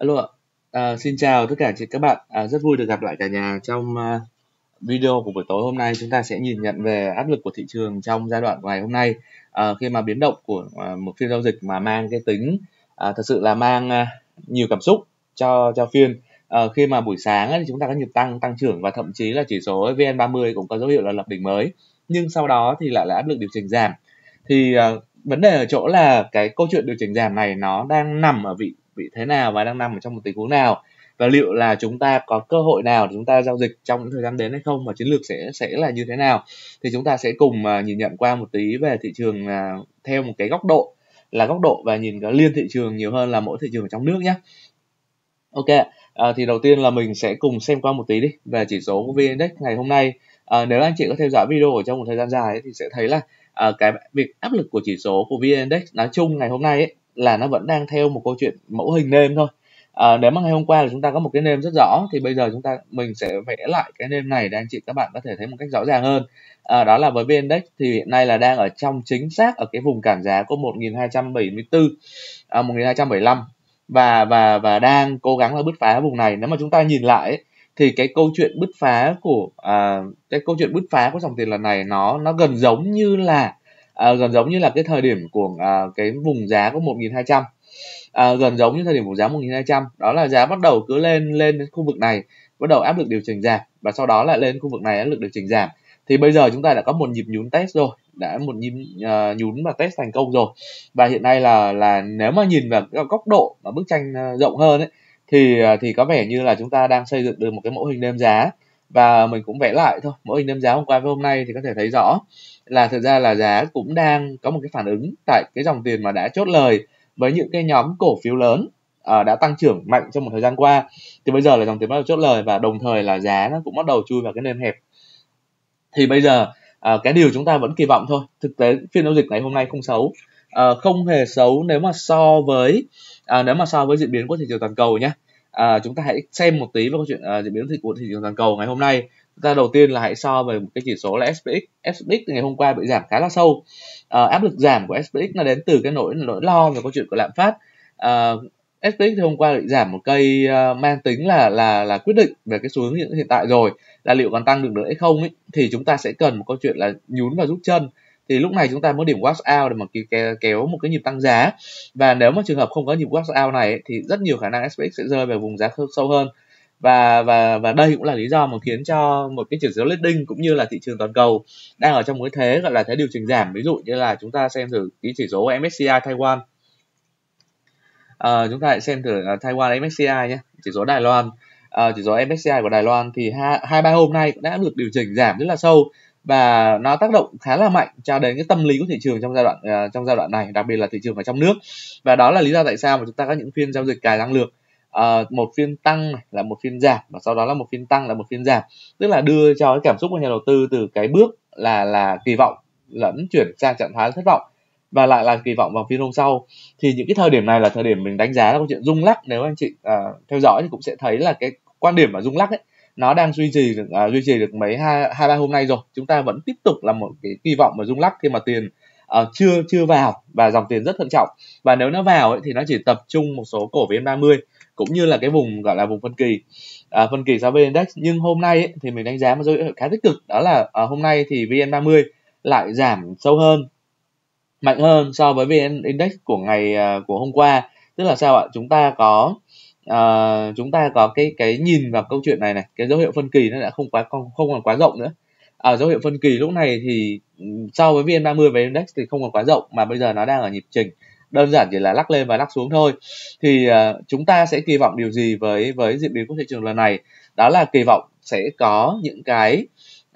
Alo ạ, à, xin chào tất cả các bạn, à, rất vui được gặp lại cả nhà trong uh, video của buổi tối hôm nay chúng ta sẽ nhìn nhận về áp lực của thị trường trong giai đoạn ngày hôm nay à, khi mà biến động của à, một phiên giao dịch mà mang cái tính à, thật sự là mang à, nhiều cảm xúc cho cho phiên à, khi mà buổi sáng ấy, thì chúng ta có nhịp tăng tăng trưởng và thậm chí là chỉ số VN30 cũng có dấu hiệu là lập đỉnh mới nhưng sau đó thì lại là áp lực điều chỉnh giảm thì à, vấn đề ở chỗ là cái câu chuyện điều chỉnh giảm này nó đang nằm ở vị vị thế nào và đang nằm ở trong một tình huống nào và liệu là chúng ta có cơ hội nào để chúng ta giao dịch trong những thời gian đến hay không và chiến lược sẽ sẽ là như thế nào thì chúng ta sẽ cùng uh, nhìn nhận qua một tí về thị trường à, theo một cái góc độ là góc độ và nhìn cái liên thị trường nhiều hơn là mỗi thị trường ở trong nước nhé ok uh, thì đầu tiên là mình sẽ cùng xem qua một tí đi về chỉ số của vn index ngày hôm nay uh, nếu anh chị có theo dõi video ở trong một thời gian dài ấy, thì sẽ thấy là uh, cái việc áp lực của chỉ số của vn index nói chung ngày hôm nay ấy, là nó vẫn đang theo một câu chuyện mẫu hình nêm thôi à, nếu mà ngày hôm qua là chúng ta có một cái nêm rất rõ thì bây giờ chúng ta mình sẽ vẽ lại cái nêm này để anh chị các bạn có thể thấy một cách rõ ràng hơn à, đó là với vn index thì hiện nay là đang ở trong chính xác ở cái vùng cản giá của 1274 à, 1275 và và và đang cố gắng là bứt phá vùng này nếu mà chúng ta nhìn lại thì cái câu chuyện bứt phá của à, cái câu chuyện bứt phá của dòng tiền lần này nó nó gần giống như là à, gần giống như là cái thời điểm của à, cái vùng giá của 1200 à, gần giống như thời điểm vùng giá 1200 đó là giá bắt đầu cứ lên lên khu vực này bắt đầu áp lực điều chỉnh giảm và sau đó lại lên khu vực này áp lực điều chỉnh giảm thì bây giờ chúng ta đã có một nhịp nhún test rồi đã một nhịp uh, nhún và test thành công rồi và hiện nay là là nếu mà nhìn vào góc độ và bức tranh à, rộng hơn ấy, thì à, thì có vẻ như là chúng ta đang xây dựng được một cái mẫu hình đêm giá và mình cũng vẽ lại thôi mỗi hình đơn giá hôm qua với hôm nay thì có thể thấy rõ là thực ra là giá cũng đang có một cái phản ứng tại cái dòng tiền mà đã chốt lời với những cái nhóm cổ phiếu lớn uh, đã tăng trưởng mạnh trong một thời gian qua thì bây giờ là dòng tiền bắt đầu chốt lời và đồng thời là giá nó cũng bắt đầu chui vào cái nền hẹp thì bây giờ uh, cái điều chúng ta vẫn kỳ vọng thôi thực tế phiên giao dịch ngày hôm nay không xấu uh, không hề xấu nếu mà so với uh, nếu mà so với diễn biến của thị trường toàn cầu nhé à, chúng ta hãy xem một tí về câu chuyện à, diễn biến của thị trường toàn cầu ngày hôm nay chúng ta đầu tiên là hãy so về một cái chỉ số là SPX SPX ngày hôm qua bị giảm khá là sâu à, áp lực giảm của SPX là đến từ cái nỗi nỗi lo về câu chuyện của lạm phát à, SPX thì hôm qua bị giảm một cây uh, mang tính là là là quyết định về cái xu hướng hiện, hiện tại rồi là liệu còn tăng được nữa hay không ấy, thì chúng ta sẽ cần một câu chuyện là nhún và rút chân thì lúc này chúng ta mới điểm watch out để mà kéo một cái nhịp tăng giá và nếu mà trường hợp không có nhịp watch out này thì rất nhiều khả năng SPX sẽ rơi về vùng giá sâu hơn và và và đây cũng là lý do mà khiến cho một cái chỉ số leading cũng như là thị trường toàn cầu đang ở trong cái thế gọi là thế điều chỉnh giảm ví dụ như là chúng ta xem thử cái chỉ số MSCI Taiwan à, chúng ta hãy xem thử ờ, Taiwan MSCI nhé chỉ số Đài Loan à, chỉ số MSCI của Đài Loan thì hai ba hôm nay cũng đã được điều chỉnh giảm rất là sâu và nó tác động khá là mạnh cho đến cái tâm lý của thị trường trong giai đoạn uh, trong giai đoạn này đặc biệt là thị trường ở trong nước và đó là lý do tại sao mà chúng ta có những phiên giao dịch cài năng lượng uh, một phiên tăng là một phiên giảm và sau đó là một phiên tăng là một phiên giảm tức là đưa cho cái cảm xúc của nhà đầu tư từ cái bước là là kỳ vọng lẫn chuyển sang trạng thái thất vọng và lại là kỳ vọng vào phiên hôm sau thì những cái thời điểm này là thời điểm mình đánh giá là câu chuyện rung lắc nếu anh chị uh, theo dõi thì cũng sẽ thấy là cái quan điểm mà rung lắc ấy nó đang duy trì được uh, duy trì được mấy hai hai ba hôm nay rồi chúng ta vẫn tiếp tục là một cái kỳ vọng mà rung lắc khi mà tiền uh, chưa chưa vào và dòng tiền rất thận trọng và nếu nó vào ấy, thì nó chỉ tập trung một số cổ vn 30 cũng như là cái vùng gọi là vùng phân kỳ à, phân kỳ giá vn index nhưng hôm nay ấy, thì mình đánh giá một dấu hiệu khá tích cực đó là à, hôm nay thì vn 30 lại giảm sâu hơn mạnh hơn so với vn index của ngày à, của hôm qua tức là sao ạ chúng ta có uh, chúng ta có cái cái nhìn vào câu chuyện này này cái dấu hiệu phân kỳ nó đã không quá không, không còn quá rộng nữa ở à, dấu hiệu phân kỳ lúc này thì ừ, so với VN30 và index thì không còn quá rộng mà bây giờ nó đang ở nhịp trình đơn giản chỉ là lắc lên và lắc xuống thôi thì uh, chúng ta sẽ kỳ vọng điều gì với với diễn biến của thị trường lần này đó là kỳ vọng sẽ có những cái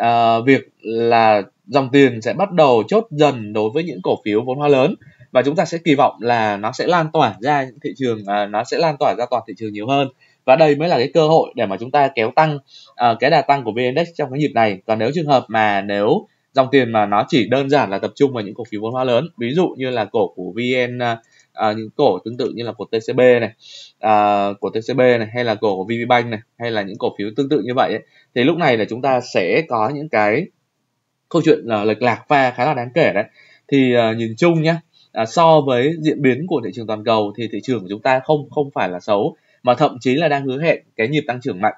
uh, việc là dòng tiền sẽ bắt đầu chốt dần đối với những cổ phiếu vốn hóa lớn và chúng ta sẽ kỳ vọng là nó sẽ lan tỏa ra những thị trường uh, nó sẽ lan tỏa ra toàn thị trường nhiều hơn và đây mới là cái cơ hội để mà chúng ta kéo tăng uh, cái đà tăng của vn trong cái nhịp này còn nếu trường hợp mà nếu dòng tiền mà nó chỉ đơn giản là tập trung vào những cổ phiếu vốn hóa lớn ví dụ như là cổ của vn uh, những cổ tương tự như là của tcb này uh, của tcb này hay là cổ của vpbank này hay là những cổ phiếu tương tự như vậy ấy, thì lúc này là chúng ta sẽ có những cái câu chuyện uh, lệch lạc pha khá là đáng kể đấy thì uh, nhìn chung nhá à, so với diễn biến của thị trường toàn cầu thì thị trường của chúng ta không không phải là xấu mà thậm chí là đang hứa hẹn cái nhịp tăng trưởng mạnh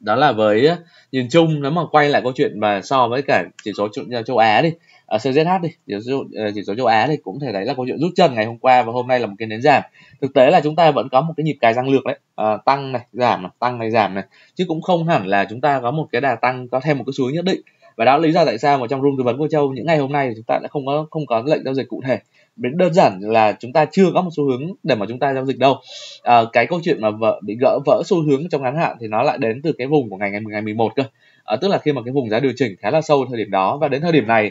đó là với nhìn chung nếu mà quay lại câu chuyện mà so với cả chỉ số châu, à, châu Á đi à, CZH đi chỉ số, à, chỉ số châu Á thì cũng thể thấy là câu chuyện rút chân ngày hôm qua và hôm nay là một cái nến giảm thực tế là chúng ta vẫn có một cái nhịp cài răng lược đấy à, tăng này giảm này tăng này giảm này chứ cũng không hẳn là chúng ta có một cái đà tăng có thêm một cái xuống nhất định và đó là lý do tại sao mà trong room tư vấn của châu những ngày hôm nay chúng ta đã không có không có lệnh giao dịch cụ thể đơn giản là chúng ta chưa có một xu hướng để mà chúng ta giao dịch đâu à, cái câu chuyện mà vợ bị gỡ vỡ xu hướng trong ngắn hạn thì nó lại đến từ cái vùng của ngày ngày ngày 11 cơ à, tức là khi mà cái vùng giá điều chỉnh khá là sâu thời điểm đó và đến thời điểm này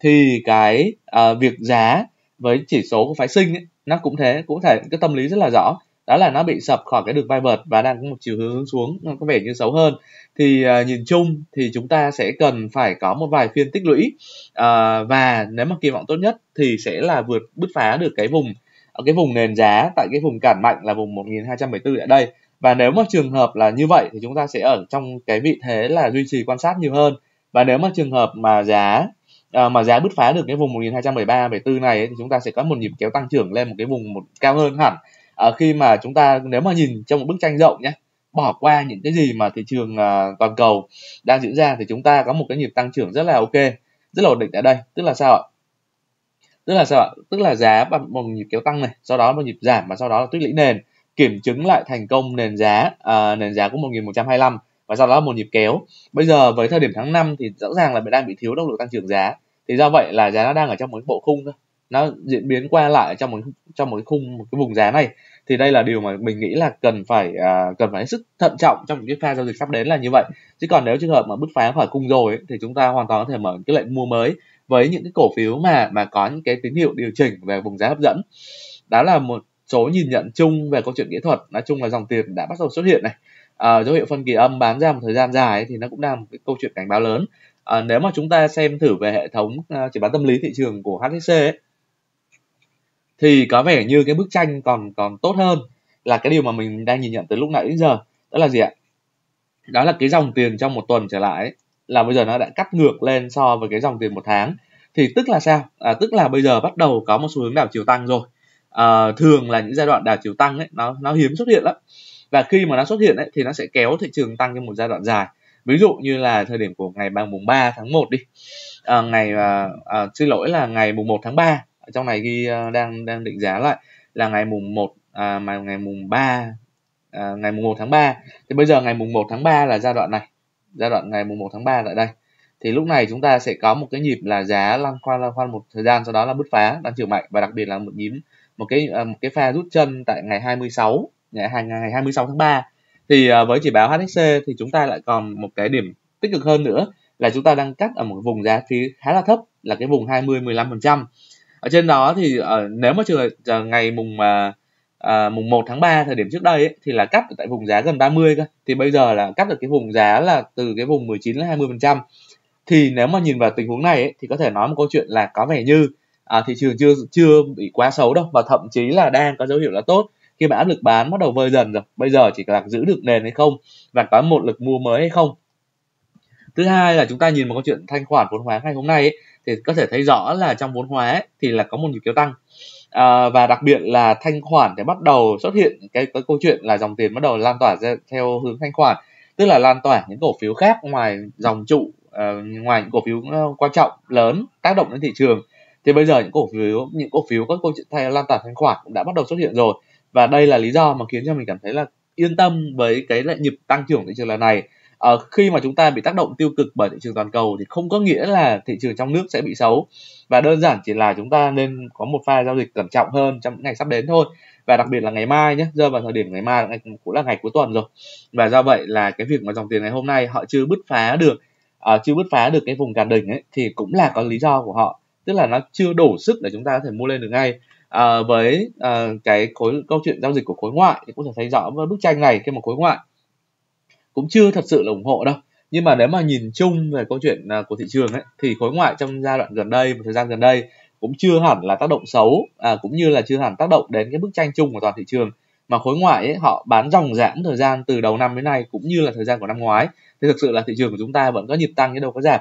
thì cái à, việc giá với chỉ số của phái sinh ấy, nó cũng thế cũng thể cái tâm lý rất là rõ đó là nó bị sập khỏi cái đường vai vợt và đang có một chiều hướng xuống có vẻ như xấu hơn thì à, nhìn chung thì chúng ta sẽ cần phải có một vài phiên tích lũy à, và nếu mà kỳ vọng tốt nhất thì sẽ là vượt bứt phá được cái vùng ở à, cái vùng nền giá tại cái vùng cản mạnh là vùng 1274 ở đây và nếu mà trường hợp là như vậy thì chúng ta sẽ ở trong cái vị thế là duy trì quan sát nhiều hơn và nếu mà trường hợp mà giá à, mà giá bứt phá được cái vùng 1 74 này ấy, thì chúng ta sẽ có một nhịp kéo tăng trưởng lên một cái vùng một cao hơn hẳn à, khi mà chúng ta nếu mà nhìn trong một bức tranh rộng nhé bỏ qua những cái gì mà thị trường à, toàn cầu đang diễn ra thì chúng ta có một cái nhịp tăng trưởng rất là ok rất là ổn định tại đây tức là sao ạ tức là sao ạ tức là giá bằng một nhịp kéo tăng này sau đó một nhịp giảm và sau đó là tích lũy nền kiểm chứng lại thành công nền giá à, nền giá của 1125 và sau đó là một nhịp kéo bây giờ với thời điểm tháng 5 thì rõ ràng là đang bị thiếu động lực tăng trưởng giá thì do vậy là giá nó đang ở trong một bộ khung thôi nó diễn biến qua lại trong một trong một cái khung một cái vùng giá này thì đây là điều mà mình nghĩ là cần phải à, cần phải hết sức thận trọng trong những cái pha giao dịch sắp đến là như vậy chứ còn nếu trường hợp mà bứt phá khỏi cung rồi ấy, thì chúng ta hoàn toàn có thể mở cái lệnh mua mới với những cái cổ phiếu mà mà có những cái tín hiệu điều chỉnh về vùng giá hấp dẫn đó là một số nhìn nhận chung về câu chuyện kỹ thuật nói chung là dòng tiền đã bắt đầu xuất hiện này à, dấu hiệu phân kỳ âm bán ra một thời gian dài ấy, thì nó cũng đang một cái câu chuyện cảnh báo lớn à, nếu mà chúng ta xem thử về hệ thống à, chỉ bán tâm lý thị trường của HSC ấy, thì có vẻ như cái bức tranh còn còn tốt hơn là cái điều mà mình đang nhìn nhận từ lúc nãy đến giờ đó là gì ạ đó là cái dòng tiền trong một tuần trở lại ấy, là bây giờ nó đã cắt ngược lên so với cái dòng tiền một tháng thì tức là sao à, tức là bây giờ bắt đầu có một xu hướng đảo chiều tăng rồi à, thường là những giai đoạn đảo chiều tăng ấy nó nó hiếm xuất hiện lắm và khi mà nó xuất hiện ấy, thì nó sẽ kéo thị trường tăng trong một giai đoạn dài ví dụ như là thời điểm của ngày mùng 3 tháng 1 đi à, ngày à, à, xin lỗi là ngày mùng 1 tháng 3 trong này ghi ờ, đang đang định giá lại là ngày mùng 1 à, mà ngày mùng 3 à, ngày mùng 1 tháng 3 thì bây giờ ngày mùng 1 tháng 3 là giai đoạn này giai đoạn ngày mùng 1 tháng 3 tại đây thì lúc này chúng ta sẽ có một cái nhịp là giá lăn khoan lăn khoan một thời gian sau đó là bứt phá đang chiều mạnh và đặc biệt là một nhím một cái ờ, một cái pha rút chân tại ngày 26 ngày ngày 26 tháng 3 thì ờ, với chỉ báo HSC thì chúng ta lại còn một cái điểm tích cực hơn nữa là chúng ta đang cắt ở một vùng giá phí khá là thấp là cái vùng 20 15 phần trăm ở trên đó thì ở ờ, nếu mà trường ờ, ngày mùng mà à, mùng 1 tháng 3 thời điểm trước đây ấy, thì là cắt tại vùng giá gần 30 cơ thì bây giờ là cắt được cái vùng giá là từ cái vùng 19 đến 20 phần trăm thì nếu mà nhìn vào tình huống này ấy, thì có thể nói một câu chuyện là có vẻ như à, thị trường chưa chưa bị quá xấu đâu và thậm chí là đang có dấu hiệu là tốt khi mà áp lực bán bắt đầu vơi dần rồi bây giờ chỉ là giữ được nền hay không và có một lực mua mới hay không thứ hai là chúng ta nhìn một câu chuyện thanh khoản vốn hóa ngày hôm nay ấy, thì có thể thấy rõ là trong vốn hóa ấy, thì là có một nhịp kéo tăng à, và đặc biệt là thanh khoản thì bắt đầu xuất hiện cái, cái câu chuyện là dòng tiền bắt đầu lan tỏa ra theo hướng thanh khoản tức là lan tỏa những cổ phiếu khác ngoài dòng trụ uh, ngoài những cổ phiếu ờ, quan trọng lớn tác động đến thị trường thì bây giờ những cổ phiếu những cổ phiếu các câu chuyện thay lan tỏa thanh khoản cũng đã bắt đầu xuất hiện rồi và đây là lý do mà khiến cho mình cảm thấy là yên tâm với cái lại nhịp tăng trưởng thị trường lần này à, khi mà chúng ta bị tác động tiêu cực bởi thị trường toàn cầu thì không có nghĩa là thị trường trong nước sẽ bị xấu và đơn giản chỉ là chúng ta nên có một pha giao dịch cẩn trọng hơn trong những ngày sắp đến thôi và đặc biệt là ngày mai nhé rơi vào thời điểm ngày mai ngày, cũng là ngày cuối tuần rồi và do vậy là cái việc mà dòng tiền ngày hôm nay họ chưa bứt phá được uh, chưa bứt phá được cái vùng cản đỉnh ấy thì cũng là có lý do của họ tức là nó chưa đủ sức để chúng ta có thể mua lên được ngay uh, với uh, cái khối câu chuyện giao dịch của khối ngoại thì cũng thể thấy rõ với bức tranh này khi mà khối ngoại cũng chưa thật sự là ủng hộ đâu nhưng mà nếu mà nhìn chung về câu chuyện à, của thị trường ấy thì khối ngoại trong giai đoạn gần đây một thời gian gần đây cũng chưa hẳn là tác động xấu à, cũng như là chưa hẳn tác động đến cái bức tranh chung của toàn thị trường mà khối ngoại ấy, họ bán dòng giảm thời gian từ đầu năm đến nay cũng như là thời gian của năm ngoái thì thực sự là thị trường của chúng ta vẫn có nhịp tăng chứ đâu có giảm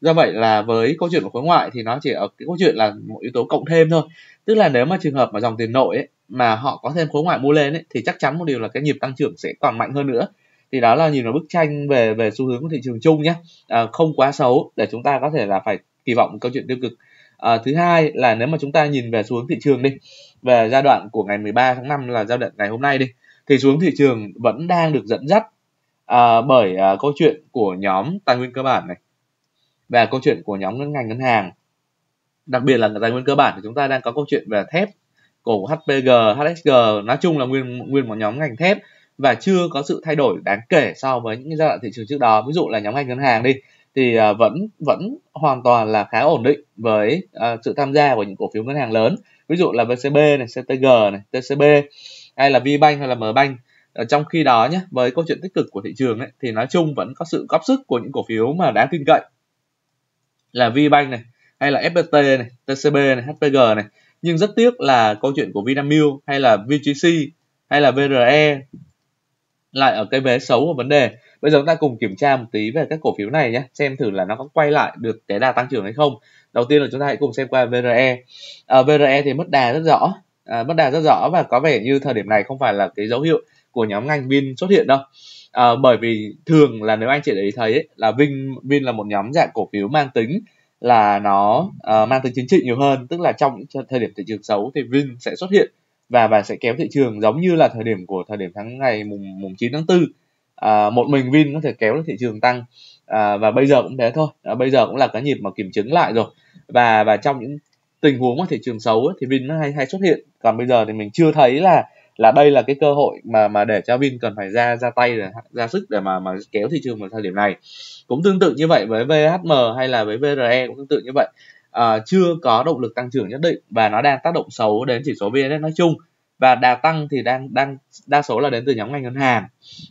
do vậy là với câu chuyện của khối ngoại thì nó chỉ ở cái câu chuyện là một yếu tố cộng thêm thôi tức là nếu mà trường hợp mà dòng tiền nội ấy, mà họ có thêm khối ngoại mua lên ấy, thì chắc chắn một điều là cái nhịp tăng trưởng sẽ còn mạnh hơn nữa thì đó là nhìn vào bức tranh về về xu hướng của thị trường chung nhé à, không quá xấu để chúng ta có thể là phải kỳ vọng câu chuyện tiêu cực à, thứ hai là nếu mà chúng ta nhìn về xu hướng thị trường đi về giai đoạn của ngày 13 tháng 5 là giai đoạn ngày hôm nay đi thì xu hướng thị trường vẫn đang được dẫn dắt à, bởi à, câu chuyện của nhóm tài nguyên cơ bản này và câu chuyện của nhóm ngân ngành ngân hàng đặc biệt là tài nguyên cơ bản thì chúng ta đang có câu chuyện về thép cổ HPG, HSG nói chung là nguyên nguyên một nhóm ngành thép và chưa có sự thay đổi đáng kể so với những giai đoạn thị trường trước đó ví dụ là nhóm ngành ngân hàng đi thì à, vẫn vẫn hoàn toàn là khá ổn định với à, sự tham gia của những cổ phiếu ngân hàng lớn ví dụ là VCB này, CTG này, TCB hay là VBank hay là MBank ờ, trong khi đó nhé với câu chuyện tích cực của thị trường ấy, thì nói chung vẫn có sự góp sức của những cổ phiếu mà đáng tin cậy là VBank này hay là FPT này, TCB này, HPG này nhưng rất tiếc là câu chuyện của Vinamilk hay là VGC hay là VRE lại ở cái vé xấu của vấn đề bây giờ chúng ta cùng kiểm tra một tí về các cổ phiếu này nhé xem thử là nó có quay lại được cái đà tăng trưởng hay không đầu tiên là chúng ta hãy cùng xem qua VRE à, VRE thì mất đà rất rõ à, mất đà rất rõ và có vẻ như thời điểm này không phải là cái dấu hiệu của nhóm ngành Vin xuất hiện đâu à, bởi vì thường là nếu anh chị để ý thấy ấy, là Vin Vin là một nhóm dạng cổ phiếu mang tính là nó uh, mang tính chính trị nhiều hơn tức là trong những thời điểm thị trường xấu thì Vin sẽ xuất hiện và và sẽ kéo thị trường giống như là thời điểm của thời điểm tháng ngày mùng mùng 9 tháng 4 à, một mình Vin có thể kéo được thị trường tăng à, và bây giờ cũng thế thôi à, bây giờ cũng là cái nhịp mà kiểm chứng lại rồi và và trong những tình huống mà thị trường xấu ấy, thì Vin nó hay hay xuất hiện còn bây giờ thì mình chưa thấy là là đây là cái cơ hội mà mà để cho Vin cần phải ra ra tay để ra sức để mà mà kéo thị trường vào thời điểm này cũng tương tự như vậy với VHM hay là với VRE cũng tương tự như vậy uh, chưa có động lực tăng trưởng nhất định và nó đang tác động xấu đến chỉ số VN nói chung và đà tăng thì đang đang đa số là đến từ nhóm ngành ngân hàng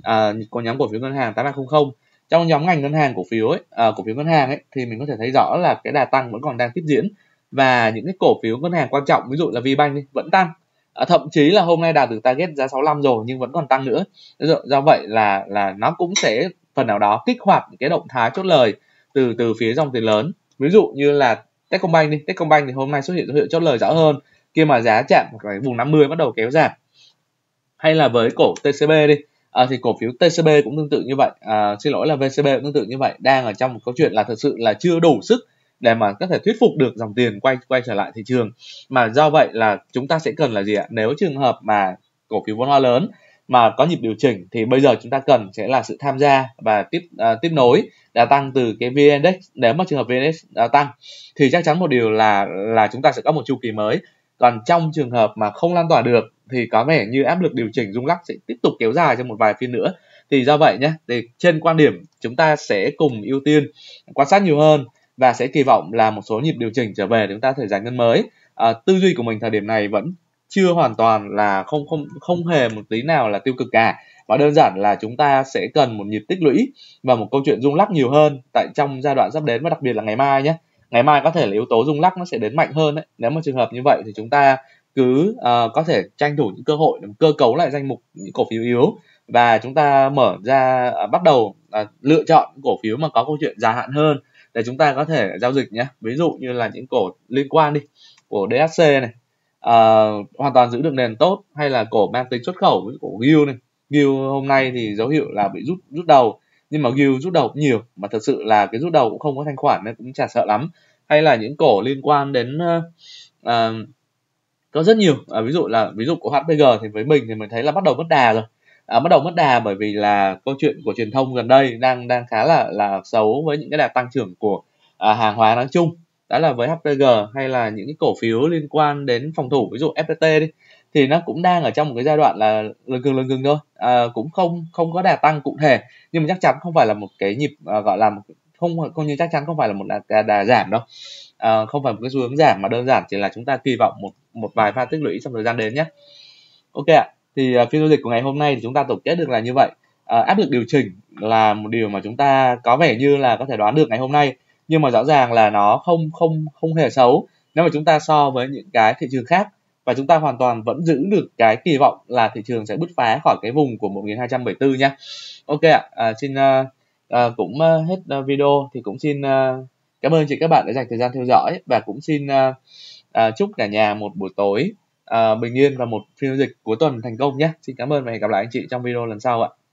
à, có nhóm cổ phiếu ngân hàng 8300 trong nhóm ngành ngân hàng cổ phiếu ấy, à, cổ phiếu ngân hàng ấy thì mình có thể thấy rõ là cái đà tăng vẫn còn đang tiếp diễn và những cái cổ phiếu ngân hàng quan trọng ví dụ là Vbank ấy, vẫn tăng thậm chí là hôm nay đạt được target giá 65 rồi nhưng vẫn còn tăng nữa do vậy là là nó cũng sẽ phần nào đó kích hoạt những cái động thái chốt lời từ từ phía dòng tiền lớn ví dụ như là Techcombank đi Techcombank thì hôm nay xuất hiện dấu hiệu chốt lời rõ hơn khi mà giá chạm cái vùng 50 bắt đầu kéo giảm hay là với cổ TCB đi à, thì cổ phiếu TCB cũng tương tự như vậy à, xin lỗi là VCB cũng tương tự như vậy đang ở trong một câu chuyện là thật sự là chưa đủ sức để mà có thể thuyết phục được dòng tiền quay quay trở lại thị trường mà do vậy là chúng ta sẽ cần là gì ạ nếu trường hợp mà cổ phiếu vốn hóa lớn mà có nhịp điều chỉnh thì bây giờ chúng ta cần sẽ là sự tham gia và tiếp uh, tiếp nối đã tăng từ cái VN Index nếu mà trường hợp VN Index đã à, tăng thì chắc chắn một điều là là chúng ta sẽ có một chu kỳ mới còn trong trường hợp mà không lan tỏa được thì có vẻ như áp lực điều chỉnh rung lắc sẽ tiếp tục kéo dài trong một vài phiên nữa thì do vậy nhé thì trên quan điểm chúng ta sẽ cùng ưu tiên quan sát nhiều hơn và sẽ kỳ vọng là một số nhịp điều chỉnh trở về chúng ta thể giải ngân mới à, tư duy của mình thời điểm này vẫn chưa hoàn toàn là không không không hề một tí nào là tiêu cực cả mà đơn giản là chúng ta sẽ cần một nhịp tích lũy và một câu chuyện rung lắc nhiều hơn tại trong giai đoạn sắp đến và đặc biệt là ngày mai nhé ngày mai có thể là yếu tố rung lắc nó sẽ đến mạnh hơn đấy nếu mà trường hợp như vậy thì chúng ta cứ uh, có thể tranh thủ những cơ hội để cơ cấu lại danh mục những cổ phiếu yếu và chúng ta mở ra uh, bắt đầu uh, lựa chọn cổ phiếu mà có câu chuyện dài hạn hơn để chúng ta có thể giao dịch nhé ví dụ như là những cổ liên quan đi của DHC này uh, hoàn toàn giữ được nền tốt hay là cổ mang tính xuất khẩu với cổ Gil này Gil hôm nay thì dấu hiệu là bị rút rút đầu nhưng mà Gil rút đầu nhiều mà thật sự là cái rút đầu cũng không có thanh khoản nên cũng chả sợ lắm hay là những cổ liên quan đến uh, uh, có rất nhiều à, ví dụ là ví dụ của HPG thì với mình thì mình thấy là bắt đầu mất đà rồi à, bắt đầu mất đà bởi vì là câu chuyện của truyền thông gần đây đang đang khá là là xấu với những cái đà tăng trưởng của à, hàng hóa nói chung đó là với HPG hay là những cái cổ phiếu liên quan đến phòng thủ ví dụ FPT đi thì nó cũng đang ở trong một cái giai đoạn là lần cường lần cường thôi à, cũng không không có đà tăng cụ thể nhưng mà chắc chắn không phải là một cái nhịp à, gọi là một, không không như chắc chắn không phải là một đà, đà, đà giảm đâu à, không phải một cái xu hướng giảm mà đơn giản chỉ là chúng ta kỳ vọng một một vài pha tích lũy trong thời gian đến nhé ok ạ thì uh, phiên giao dịch của ngày hôm nay thì chúng ta tổng kết được là như vậy uh, áp lực điều chỉnh là một điều mà chúng ta có vẻ như là có thể đoán được ngày hôm nay nhưng mà rõ ràng là nó không không không hề xấu nếu mà chúng ta so với những cái thị trường khác và chúng ta hoàn toàn vẫn giữ được cái kỳ vọng là thị trường sẽ bứt phá khỏi cái vùng của 1274 nha. Ok ạ, à, xin uh, uh, cũng uh, hết uh, video thì cũng xin uh, cảm ơn chị các bạn đã dành thời gian theo dõi và cũng xin uh, uh, chúc cả nhà một buổi tối uh, bình yên và một phiên dịch cuối tuần thành công nhé. Xin cảm ơn và hẹn gặp lại anh chị trong video lần sau ạ.